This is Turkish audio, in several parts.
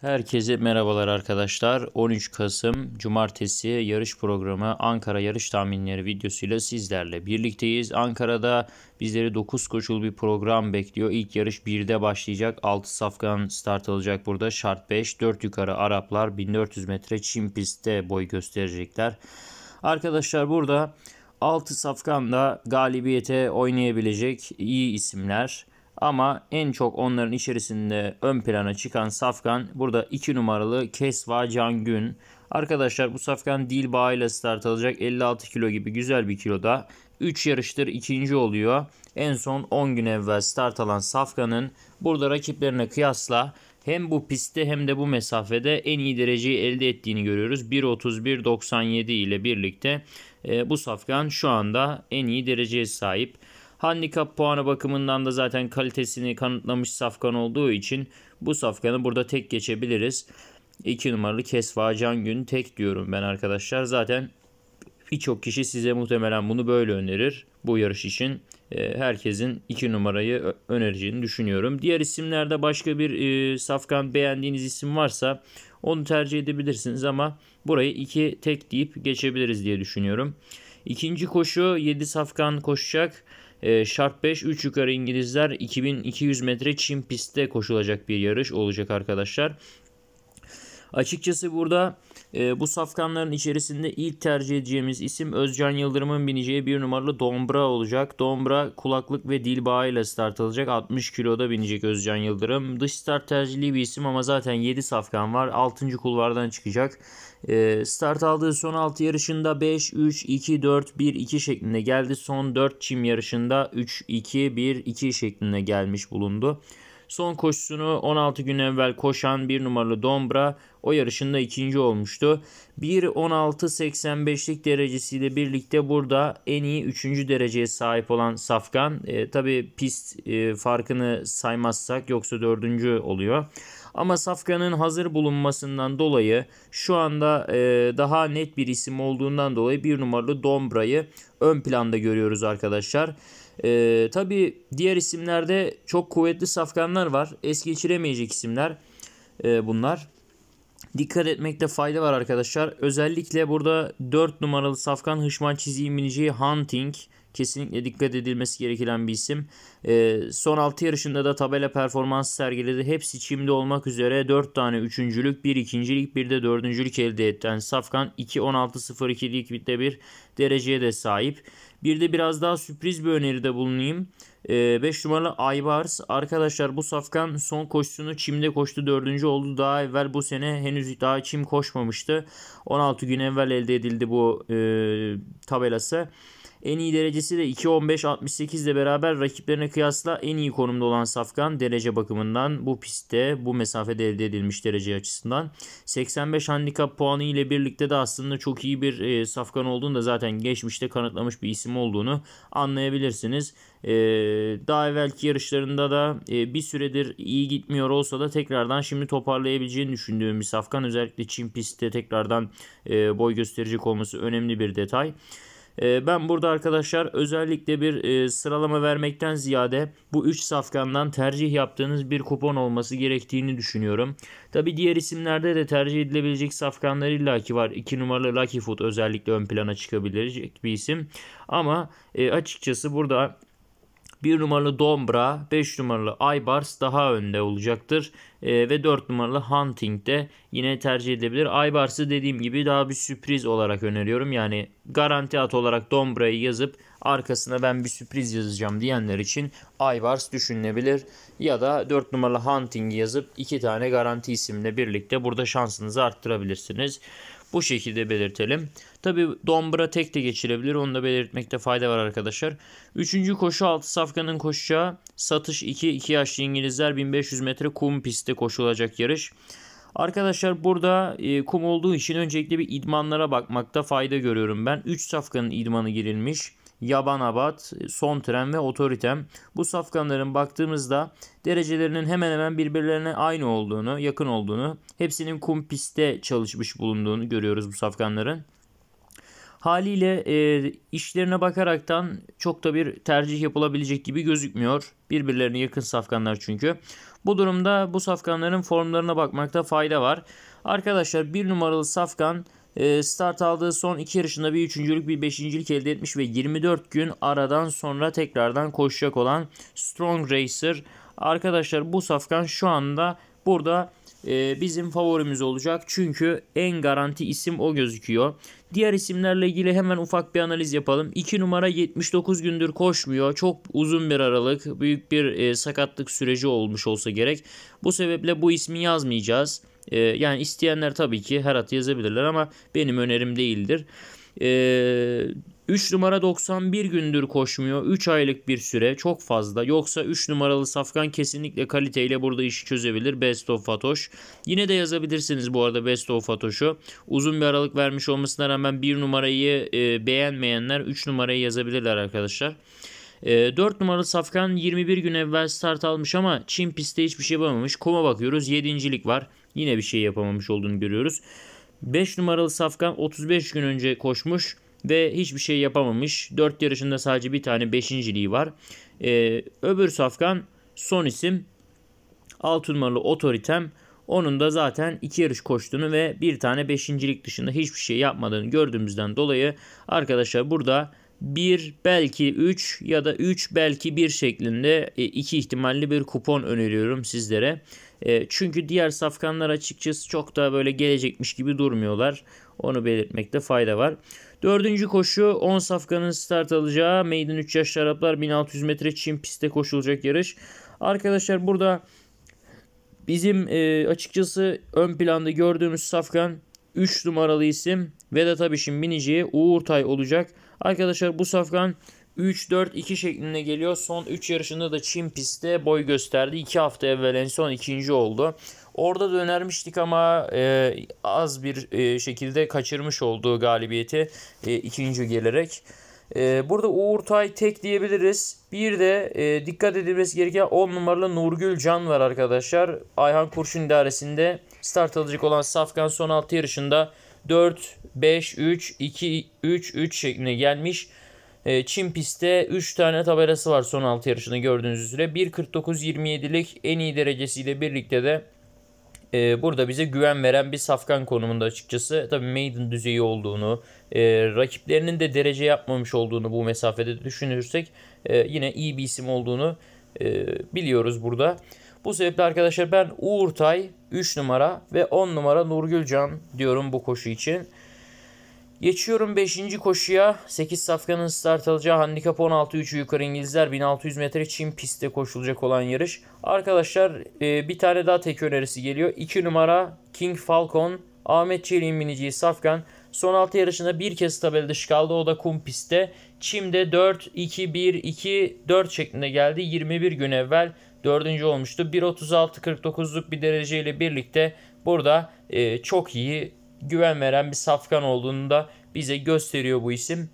Herkese merhabalar arkadaşlar. 13 Kasım Cumartesi yarış programı Ankara yarış tahminleri videosuyla sizlerle birlikteyiz. Ankara'da bizleri 9 koşul bir program bekliyor. İlk yarış 1'de başlayacak. 6 safkan start alacak burada. Şart 5, 4 yukarı Araplar 1400 metre çim pistte boy gösterecekler. Arkadaşlar burada 6 safkanla galibiyete oynayabilecek iyi isimler ama en çok onların içerisinde ön plana çıkan safkan burada 2 numaralı Kesva Can Gün. Arkadaşlar bu safkan dil bağıyla start alacak 56 kilo gibi güzel bir kiloda. 3 yarıştır ikinci oluyor. En son 10 gün evvel start alan Safkan'ın burada rakiplerine kıyasla hem bu pistte hem de bu mesafede en iyi dereceyi elde ettiğini görüyoruz. 1.31.97 ile birlikte e, bu Safkan şu anda en iyi dereceye sahip. Handikap puanı bakımından da zaten kalitesini kanıtlamış safkan olduğu için bu safkanı burada tek geçebiliriz. 2 numaralı Kesva Gün tek diyorum ben arkadaşlar. Zaten birçok kişi size muhtemelen bunu böyle önerir. Bu yarış için e, herkesin 2 numarayı önereceğini düşünüyorum. Diğer isimlerde başka bir e, safkan beğendiğiniz isim varsa onu tercih edebilirsiniz ama burayı 2 tek deyip geçebiliriz diye düşünüyorum. İkinci koşu 7 safkan koşacak. E, şart 5 3 yukarı İngilizler 2200 metre Çin pistte koşulacak bir yarış olacak arkadaşlar. Açıkçası burada e, bu safkanların içerisinde ilk tercih edeceğimiz isim Özcan Yıldırım'ın bineceği bir numaralı Dombra olacak. Dombra kulaklık ve dil bağı ile start alacak. 60 kiloda binecek Özcan Yıldırım. Dış start tercihli bir isim ama zaten 7 safkan var. 6. kulvardan çıkacak. E, start aldığı son 6 yarışında 5, 3, 2, 4, 1, 2 şeklinde geldi. Son 4 çim yarışında 3, 2, 1, 2 şeklinde gelmiş bulundu. Son koşusunu 16 gün evvel koşan bir numaralı Dombra o yarışında ikinci olmuştu. 1.16.85'lik derecesiyle birlikte burada en iyi üçüncü dereceye sahip olan Safkan. E, Tabi pist e, farkını saymazsak yoksa dördüncü oluyor. Ama Safkan'ın hazır bulunmasından dolayı şu anda e, daha net bir isim olduğundan dolayı bir numaralı Dombra'yı ön planda görüyoruz arkadaşlar. E, tabii diğer isimlerde çok kuvvetli safkanlar var. Es geçiremeyecek isimler e, bunlar. Dikkat etmekte fayda var arkadaşlar. Özellikle burada 4 numaralı safkan hışman çizgi bineceği Hunting kesinlikle dikkat edilmesi gereken bir isim. E, son 6 yarışında da tabela performans sergiledi. Hepsi çimde olmak üzere 4 tane üçüncülük, 1 ikincilik, 1 de dördüncülük elde etti. Yani Safkan 2.16.02'lik de bir dereceye de sahip. Bir de biraz daha sürpriz bir öneride bulunayım. 5 e, ee, numaralı Aybars. Arkadaşlar bu Safkan son koşusunu çimde koştu. Dördüncü oldu. Daha evvel bu sene henüz daha çim koşmamıştı. 16 gün evvel elde edildi bu e, tabelası. En iyi derecesi de 68 ile beraber rakiplerine kıyasla en iyi konumda olan Safkan derece bakımından bu pistte bu mesafede elde edilmiş derece açısından 85 handikap puanı ile birlikte de aslında çok iyi bir e, Safkan olduğunu da zaten geçmişte kanıtlamış bir isim olduğunu anlayabilirsiniz. E, daha evvelki yarışlarında da e, bir süredir iyi gitmiyor olsa da tekrardan şimdi toparlayabileceğini düşündüğüm bir Safkan özellikle Çin pistte tekrardan e, boy gösterecek olması önemli bir detay. Ee, ben burada arkadaşlar özellikle bir e, sıralama vermekten ziyade bu 3 safkandan tercih yaptığınız bir kupon olması gerektiğini düşünüyorum. Tabi diğer isimlerde de tercih edilebilecek safkanlar illaki var. 2 numaralı Lucky Foot özellikle ön plana çıkabilecek bir isim. Ama e, açıkçası burada 1 numaralı Dombra, 5 numaralı Aybars daha önde olacaktır. E, ve 4 numaralı Hunting de yine tercih edebilir. Aybars'ı dediğim gibi daha bir sürpriz olarak öneriyorum. Yani garanti at olarak Dombra'yı yazıp arkasına ben bir sürpriz yazacağım diyenler için Aybars düşünülebilir. Ya da 4 numaralı Hunting yazıp 2 tane garanti isimle birlikte burada şansınızı arttırabilirsiniz. Bu şekilde belirtelim. Tabi Dombra tek de geçirebilir. Onu da belirtmekte fayda var arkadaşlar. Üçüncü koşu altı safkanın koşacağı satış 2. 2 yaşlı İngilizler 1500 metre kum pistte koşulacak yarış. Arkadaşlar burada e, kum olduğu için öncelikle bir idmanlara bakmakta fayda görüyorum ben. 3 safkanın idmanı girilmiş. Yabanabat, Son Tren ve Otoritem. Bu safkanların baktığımızda derecelerinin hemen hemen birbirlerine aynı olduğunu, yakın olduğunu, hepsinin kum pistte çalışmış bulunduğunu görüyoruz bu safkanların. Haliyle e, işlerine bakaraktan çok da bir tercih yapılabilecek gibi gözükmüyor. Birbirlerine yakın safkanlar çünkü. Bu durumda bu safkanların formlarına bakmakta fayda var. Arkadaşlar bir numaralı safkan ee, start aldığı son iki yarışında bir üçüncülük bir beşincilik elde etmiş ve 24 gün aradan sonra tekrardan koşacak olan Strong Racer. Arkadaşlar bu safkan şu anda burada e, bizim favorimiz olacak. Çünkü en garanti isim o gözüküyor. Diğer isimlerle ilgili hemen ufak bir analiz yapalım. 2 numara 79 gündür koşmuyor. Çok uzun bir aralık, büyük bir e, sakatlık süreci olmuş olsa gerek. Bu sebeple bu ismi yazmayacağız. E, yani isteyenler tabii ki her at yazabilirler ama benim önerim değildir. Ee, 3 numara 91 gündür koşmuyor. 3 aylık bir süre çok fazla. Yoksa 3 numaralı Safkan kesinlikle kaliteyle burada işi çözebilir. Best of Fatoş. Yine de yazabilirsiniz bu arada Best of Fatoş'u. Uzun bir aralık vermiş olmasına rağmen 1 numarayı e, beğenmeyenler 3 numarayı yazabilirler arkadaşlar. E, 4 numaralı Safkan 21 gün evvel start almış ama Çin pistte hiçbir şey yapamamış. Kuma bakıyoruz 7.lik var. Yine bir şey yapamamış olduğunu görüyoruz. 5 numaralı Safkan 35 gün önce koşmuş ve hiçbir şey yapamamış. 4 yarışında sadece bir tane 5.liği var. Ee, öbür Safkan son isim 6 numaralı Otoritem. Onun da zaten iki yarış koştuğunu ve bir tane beşincilik dışında hiçbir şey yapmadığını gördüğümüzden dolayı arkadaşlar burada 1 belki 3 ya da 3 belki 1 şeklinde e, iki ihtimalli bir kupon öneriyorum sizlere. E, çünkü diğer safkanlar açıkçası çok daha böyle gelecekmiş gibi durmuyorlar. Onu belirtmekte fayda var. Dördüncü koşu 10 safkanın start alacağı Maiden 3 yaşlı Araplar 1600 metre Çin pistte koşulacak yarış. Arkadaşlar burada bizim e, açıkçası ön planda gördüğümüz safkan 3 numaralı isim Vedat Abiş'in bineceği Uğurtay olacak. Arkadaşlar bu safkan 3-4-2 şeklinde geliyor. Son 3 yarışında da Çin pistte boy gösterdi. 2 hafta evvel en son ikinci oldu. Orada da önermiştik ama e, az bir e, şekilde kaçırmış olduğu galibiyeti e, ikinci gelerek. E, burada Uğur Tay tek diyebiliriz. Bir de e, dikkat edilmesi gereken 10 numaralı Nurgül Can var arkadaşlar. Ayhan Kurşun idaresinde start alacak olan Safkan son 6 yarışında 4, 5, 3, 2, 3, 3 şeklinde gelmiş. Ee, Çin pistte 3 tane tabelası var son 6 yarışını gördüğünüz üzere. 1.49-27'lik en iyi derecesiyle birlikte de e, burada bize güven veren bir safkan konumunda açıkçası. Tabii maiden düzeyi olduğunu, e, rakiplerinin de derece yapmamış olduğunu bu mesafede düşünürsek e, yine iyi bir isim olduğunu e, biliyoruz burada. Bu sebeple arkadaşlar ben Uğurtay 3 numara ve 10 numara Nurgülcan diyorum bu koşu için. Geçiyorum 5. koşuya. 8 safkanın start alacağı handikap 16 3'ü yukarı İngilizler 1600 metre Çin pistte koşulacak olan yarış. Arkadaşlar e, bir tane daha tek önerisi geliyor. 2 numara King Falcon Ahmet Çelik'in bineceği Safkan son 6 yarışında bir kez tabel dışı kaldı. O da kum pistte. Çim'de 4 2 1 2 4 şeklinde geldi. 21 gün evvel 4. olmuştu. 1.36.49'luk bir dereceyle birlikte burada e, çok iyi güven veren bir safkan olduğunu da bize gösteriyor bu isim.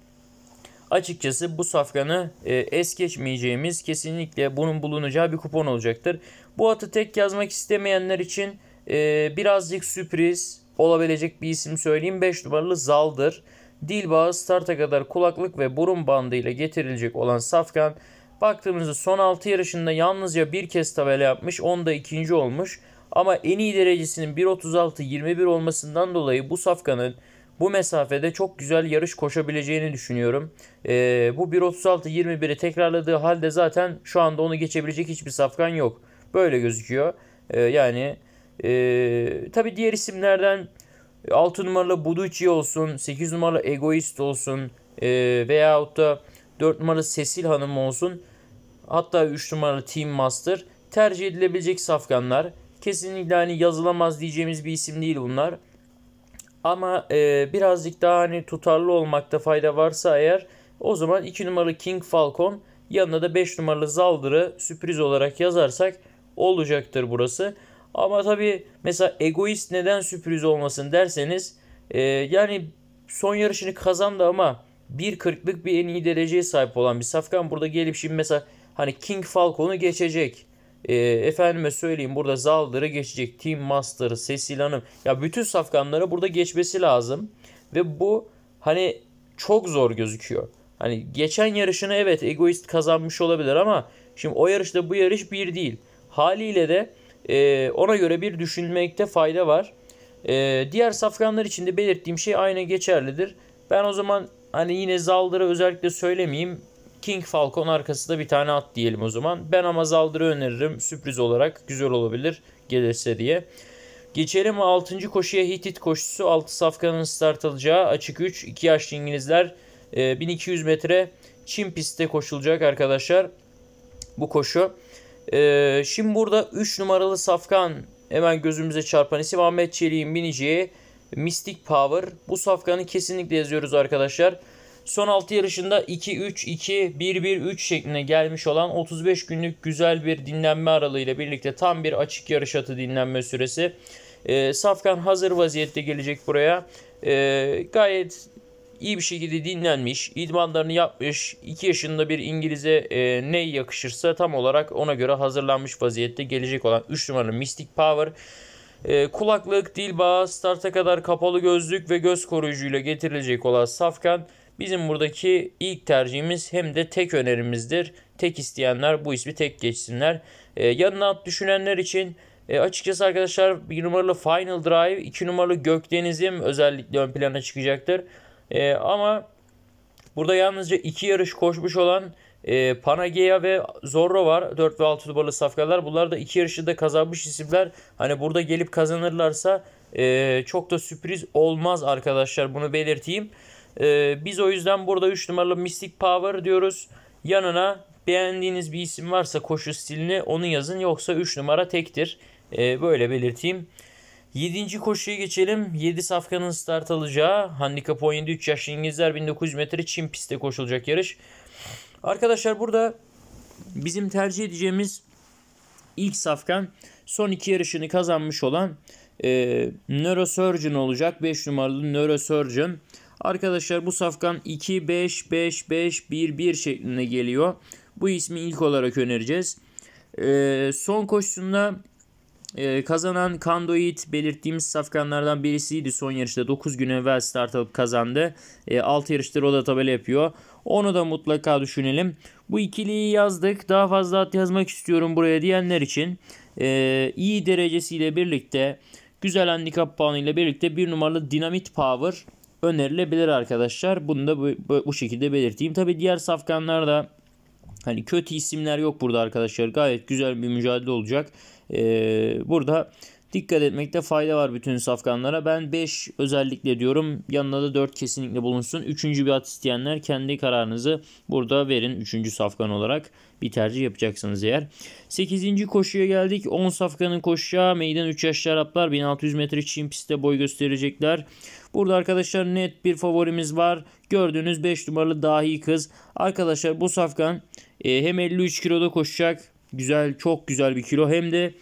Açıkçası bu safkanı e, es geçmeyeceğimiz kesinlikle bunun bulunacağı bir kupon olacaktır. Bu atı tek yazmak istemeyenler için e, birazcık sürpriz olabilecek bir isim söyleyeyim. 5 numaralı Zal'dır. Dil bağı starta kadar kulaklık ve burun bandıyla getirilecek olan Safkan baktığımızda son 6 yarışında yalnızca bir kez tabela yapmış. Onda ikinci olmuş. Ama en iyi derecesinin 1.36-21 olmasından dolayı bu safkanın bu mesafede çok güzel yarış koşabileceğini düşünüyorum. Ee, bu 1.36-21'i tekrarladığı halde zaten şu anda onu geçebilecek hiçbir safkan yok. Böyle gözüküyor. Ee, yani e, tabi diğer isimlerden 6 numaralı Buducci olsun, 8 numaralı Egoist olsun e, veyahut da 4 numaralı Cecil Hanım olsun hatta 3 numaralı Team Master tercih edilebilecek safkanlar kesinlikle hani yazılamaz diyeceğimiz bir isim değil bunlar. Ama e, birazcık daha hani tutarlı olmakta fayda varsa eğer o zaman 2 numaralı King Falcon yanına da 5 numaralı Zaldır'ı sürpriz olarak yazarsak olacaktır burası. Ama tabi mesela egoist neden sürpriz olmasın derseniz e, yani son yarışını kazandı ama 1.40'lık bir en iyi dereceye sahip olan bir safkan burada gelip şimdi mesela hani King Falcon'u geçecek. E, efendime söyleyeyim burada Zaldır'ı geçecek. Team Master'ı, Cecil Hanım. Ya bütün safkanlara burada geçmesi lazım. Ve bu hani çok zor gözüküyor. Hani geçen yarışını evet egoist kazanmış olabilir ama şimdi o yarışta bu yarış bir değil. Haliyle de e, ona göre bir düşünmekte fayda var. E, diğer safkanlar için de belirttiğim şey aynı geçerlidir. Ben o zaman hani yine Zaldır'a özellikle söylemeyeyim. King Falcon arkası bir tane at diyelim o zaman. Ben ama Zaldır'ı öneririm. Sürpriz olarak güzel olabilir gelirse diye. Geçelim 6. koşuya Hitit koşusu. 6 safkanın start alacağı açık 3. 2 yaşlı İngilizler 1200 e, metre Çin pistte koşulacak arkadaşlar. Bu koşu. E, şimdi burada 3 numaralı safkan hemen gözümüze çarpan isim Ahmet Çelik'in bineceği Mystic Power. Bu safkanı kesinlikle yazıyoruz arkadaşlar. Arkadaşlar. Son 6 yarışında 2-3-2-1-1-3 şeklinde gelmiş olan 35 günlük güzel bir dinlenme aralığıyla birlikte tam bir açık yarış atı dinlenme süresi. E, Safkan hazır vaziyette gelecek buraya. E, gayet iyi bir şekilde dinlenmiş, idmanlarını yapmış, 2 yaşında bir İngiliz'e e, ne yakışırsa tam olarak ona göre hazırlanmış vaziyette gelecek olan 3 numaralı Mystic Power. E, kulaklık, dil bağı, starta kadar kapalı gözlük ve göz koruyucuyla getirilecek olan Safkan Bizim buradaki ilk tercihimiz hem de tek önerimizdir. Tek isteyenler bu ismi tek geçsinler. E, yanına at düşünenler için e, açıkçası arkadaşlar bir numaralı Final Drive, iki numaralı Gökdeniz'im özellikle ön plana çıkacaktır. E, ama burada yalnızca iki yarış koşmuş olan e, Panagia ve Zorro var. 4 ve 6 numaralı safkalar. Bunlar da iki yarışı da kazanmış isimler. Hani burada gelip kazanırlarsa e, çok da sürpriz olmaz arkadaşlar. Bunu belirteyim. Ee, biz o yüzden burada 3 numaralı Mystic Power diyoruz. Yanına beğendiğiniz bir isim varsa koşu stilini onu yazın. Yoksa 3 numara tektir. Ee, böyle belirteyim. 7. koşuya geçelim. 7 safkanın start alacağı handikap 17 3 yaşlı İngilizler 1900 metre Çin pistte koşulacak yarış. Arkadaşlar burada bizim tercih edeceğimiz ilk safkan son iki yarışını kazanmış olan e, Neurosurgeon olacak. 5 numaralı Neurosurgeon. Arkadaşlar bu safkan 2, 5, 5, 5, 1, 1 şeklinde geliyor. Bu ismi ilk olarak önereceğiz. Ee, son koşusunda e, kazanan Kandoit belirttiğimiz safkanlardan birisiydi. Son yarışta 9 gün evvel start alıp kazandı. E, 6 yarıştır o da tabela yapıyor. Onu da mutlaka düşünelim. Bu ikiliyi yazdık. Daha fazla at yazmak istiyorum buraya diyenler için. E, iyi derecesiyle birlikte güzel handikap puanıyla birlikte bir numaralı Dinamit Power önerilebilir arkadaşlar. Bunu da bu, bu şekilde belirteyim. Tabi diğer safkanlarda hani kötü isimler yok burada arkadaşlar. Gayet güzel bir mücadele olacak. Ee, burada Dikkat etmekte fayda var bütün safkanlara. Ben 5 özellikle diyorum. Yanına da 4 kesinlikle bulunsun. Üçüncü bir at isteyenler kendi kararınızı burada verin. Üçüncü safkan olarak bir tercih yapacaksınız eğer. 8. koşuya geldik. 10 safkanın koşacağı meydan 3 yaşlı Araplar 1600 metre çim pistte boy gösterecekler. Burada arkadaşlar net bir favorimiz var. Gördüğünüz 5 numaralı dahi kız. Arkadaşlar bu safkan e, hem 53 kiloda koşacak. Güzel çok güzel bir kilo hem de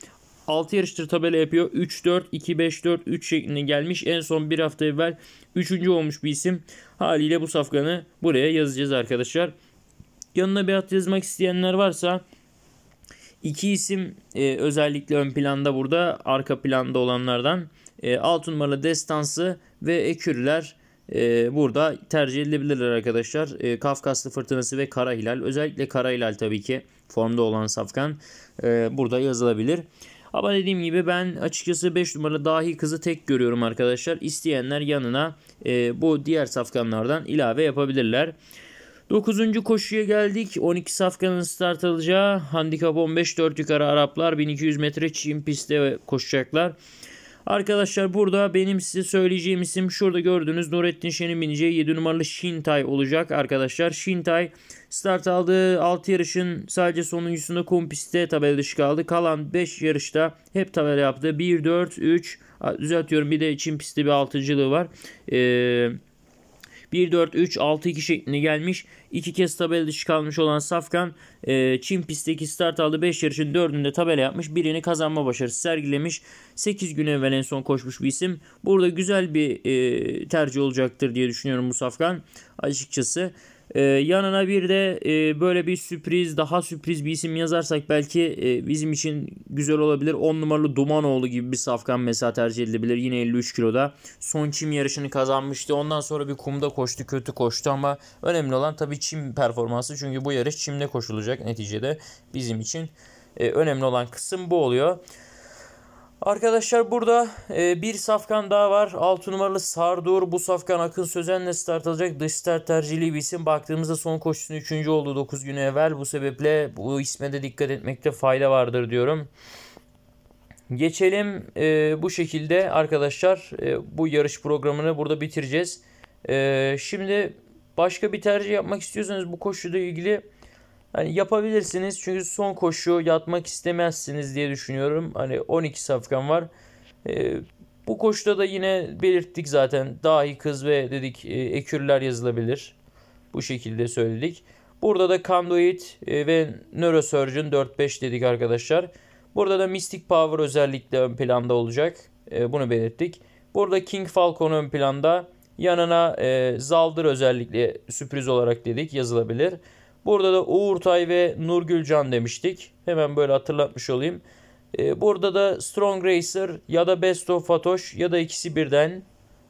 6 yarıştır tabela yapıyor. 3-4, 2-5-4, 3 şeklinde gelmiş. En son bir hafta evvel 3. olmuş bir isim. Haliyle bu safkanı buraya yazacağız arkadaşlar. Yanına bir at yazmak isteyenler varsa iki isim e, özellikle ön planda burada arka planda olanlardan e, 6 numaralı destansı ve ekürler e, burada tercih edilebilirler arkadaşlar. E, Kafkaslı Fırtınası ve Kara Hilal özellikle Kara Hilal tabii ki formda olan safkan e, burada yazılabilir. Ama dediğim gibi ben açıkçası 5 numara dahi kızı tek görüyorum arkadaşlar. İsteyenler yanına e, bu diğer safkanlardan ilave yapabilirler. 9. koşuya geldik. 12 safkanın start alacağı handikap 15 4 yukarı Araplar 1200 metre çim pistte koşacaklar. Arkadaşlar burada benim size söyleyeceğim isim şurada gördüğünüz Nurettin Şen'in bineceği 7 numaralı Şintay olacak arkadaşlar. Şintay start aldığı 6 yarışın sadece sonuncusunda kompiste tabela dışı kaldı. Kalan 5 yarışta hep tabela yaptı. 1, 4, 3 düzeltiyorum bir de çim pistte bir altıcılığı var. Eee 1-4-3-6-2 şeklinde gelmiş. İki kez tabelada çıkarmış olan Safkan e, Çin pistteki start aldı 5 yarışın 4'ünde tabela yapmış. Birini kazanma başarısı sergilemiş. 8 gün evvel en son koşmuş bir isim. Burada güzel bir e, tercih olacaktır diye düşünüyorum bu Safkan açıkçası. Ee, yanına bir de e, böyle bir sürpriz daha sürpriz bir isim yazarsak belki e, bizim için güzel olabilir. 10 numaralı Dumanoğlu gibi bir safkan mesela tercih edilebilir. Yine 53 kiloda. Son çim yarışını kazanmıştı. Ondan sonra bir kumda koştu kötü koştu ama önemli olan tabii çim performansı. Çünkü bu yarış çimde koşulacak neticede bizim için. E, önemli olan kısım bu oluyor. Arkadaşlar burada e, bir safkan daha var. 6 numaralı Sardur. Bu safkan Akın Sözen'le start alacak. Dış start tercihli bir isim. Baktığımızda son koşusunda 3. oldu 9 gün evvel. Bu sebeple bu isme de dikkat etmekte fayda vardır diyorum. Geçelim e, bu şekilde arkadaşlar e, bu yarış programını burada bitireceğiz. E, şimdi başka bir tercih yapmak istiyorsanız bu koşuda ilgili Hani yapabilirsiniz çünkü son koşu yatmak istemezsiniz diye düşünüyorum. Hani 12 safkan var. E, bu koşuda da yine belirttik zaten. Dahi kız ve dedik e, ekürler yazılabilir. Bu şekilde söyledik. Burada da Conduit e, ve Neurosurgeon 4-5 dedik arkadaşlar. Burada da Mystic Power özellikle ön planda olacak. E, bunu belirttik. Burada King Falcon ön planda. Yanına e, Zaldır özellikle sürpriz olarak dedik yazılabilir. Burada da Uğur Tay ve Nurgül Can demiştik. Hemen böyle hatırlatmış olayım. Ee, burada da Strong Racer ya da Best of Fatoş ya da ikisi birden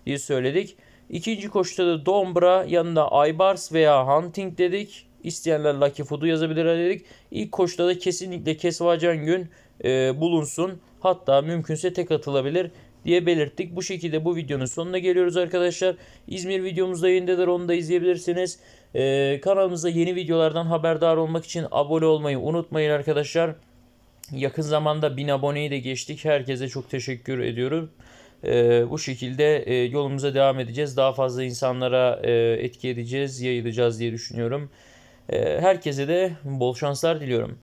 diye söyledik. İkinci koşuda da Dombra yanında Aybars veya Hunting dedik. İsteyenler Lucky Food'u yazabilir dedik. İlk koşuda da kesinlikle Kesvacan Gün e, bulunsun. Hatta mümkünse tek atılabilir diye belirttik. Bu şekilde bu videonun sonuna geliyoruz arkadaşlar. İzmir videomuz da yayındadır onu da izleyebilirsiniz. Ee, kanalımızda yeni videolardan haberdar olmak için abone olmayı unutmayın arkadaşlar. Yakın zamanda 1000 aboneyi de geçtik. Herkese çok teşekkür ediyorum. Ee, bu şekilde e, yolumuza devam edeceğiz. Daha fazla insanlara e, etki edeceğiz, yayılacağız diye düşünüyorum. Ee, herkese de bol şanslar diliyorum.